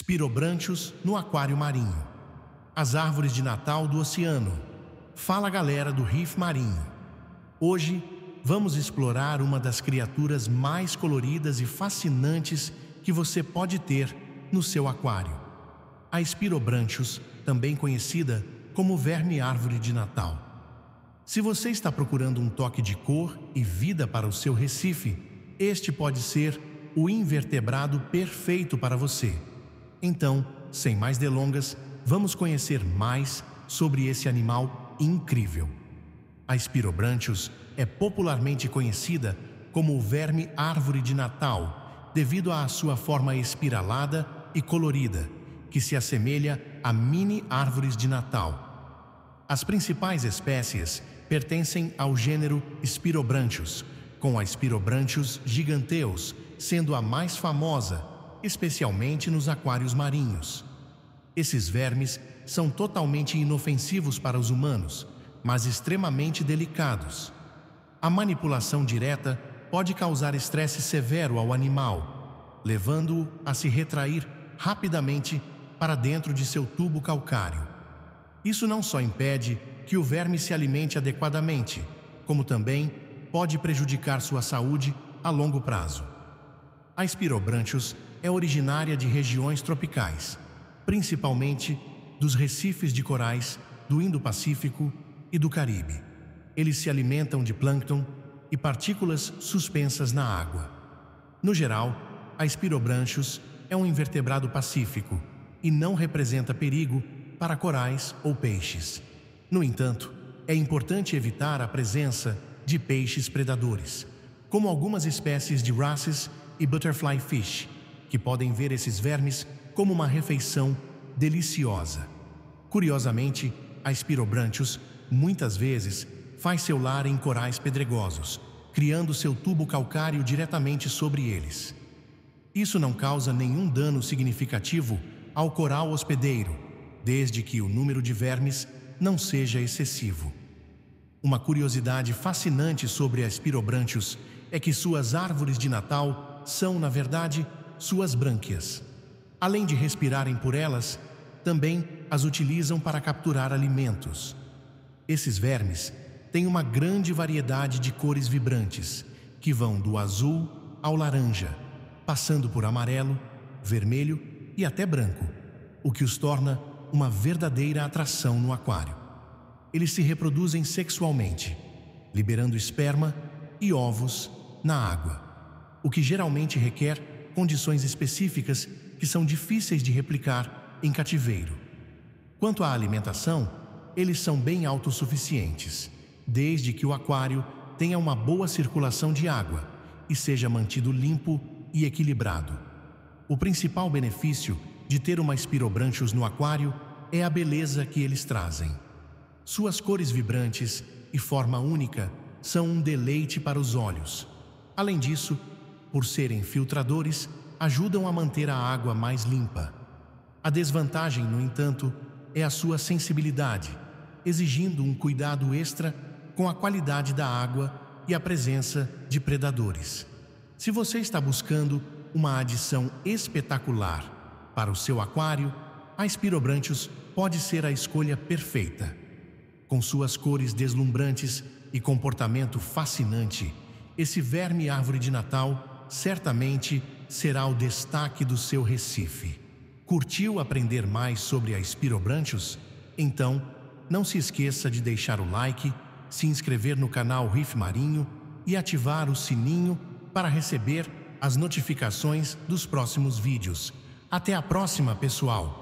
Spirobranchus no aquário marinho. As árvores de Natal do oceano. Fala galera do Reef Marinho. Hoje vamos explorar uma das criaturas mais coloridas e fascinantes que você pode ter no seu aquário. A Spirobranchus, também conhecida como verme árvore de Natal. Se você está procurando um toque de cor e vida para o seu recife, este pode ser o invertebrado perfeito para você. Então, sem mais delongas, vamos conhecer mais sobre esse animal incrível. A Spirobranchus é popularmente conhecida como o verme árvore de Natal, devido à sua forma espiralada e colorida, que se assemelha a mini árvores de Natal. As principais espécies pertencem ao gênero Spirobranchus, com a Spirobranchus giganteus sendo a mais famosa especialmente nos aquários marinhos. Esses vermes são totalmente inofensivos para os humanos, mas extremamente delicados. A manipulação direta pode causar estresse severo ao animal, levando-o a se retrair rapidamente para dentro de seu tubo calcário. Isso não só impede que o verme se alimente adequadamente, como também pode prejudicar sua saúde a longo prazo. A Spirobranchus é originária de regiões tropicais, principalmente dos recifes de corais do Indo-Pacífico e do Caribe. Eles se alimentam de plâncton e partículas suspensas na água. No geral, a espirobranchos é um invertebrado pacífico e não representa perigo para corais ou peixes. No entanto, é importante evitar a presença de peixes predadores, como algumas espécies de wrasses e butterfly fish, que podem ver esses vermes como uma refeição deliciosa. Curiosamente, a Spirobranchus, muitas vezes, faz seu lar em corais pedregosos, criando seu tubo calcário diretamente sobre eles. Isso não causa nenhum dano significativo ao coral hospedeiro, desde que o número de vermes não seja excessivo. Uma curiosidade fascinante sobre a Spirobranchus é que suas árvores de Natal são, na verdade, suas brânquias. Além de respirarem por elas, também as utilizam para capturar alimentos. Esses vermes têm uma grande variedade de cores vibrantes, que vão do azul ao laranja, passando por amarelo, vermelho e até branco, o que os torna uma verdadeira atração no aquário. Eles se reproduzem sexualmente, liberando esperma e ovos na água, o que geralmente requer condições específicas que são difíceis de replicar em cativeiro. Quanto à alimentação, eles são bem autossuficientes, desde que o aquário tenha uma boa circulação de água e seja mantido limpo e equilibrado. O principal benefício de ter uma espirobranchus no aquário é a beleza que eles trazem. Suas cores vibrantes e forma única são um deleite para os olhos. Além disso, por serem filtradores, ajudam a manter a água mais limpa. A desvantagem, no entanto, é a sua sensibilidade, exigindo um cuidado extra com a qualidade da água e a presença de predadores. Se você está buscando uma adição espetacular para o seu aquário, a Spirobranchus pode ser a escolha perfeita. Com suas cores deslumbrantes e comportamento fascinante, esse verme árvore de Natal certamente será o destaque do seu Recife. Curtiu aprender mais sobre a Spirobranchus? Então, não se esqueça de deixar o like, se inscrever no canal Riff Marinho e ativar o sininho para receber as notificações dos próximos vídeos. Até a próxima, pessoal!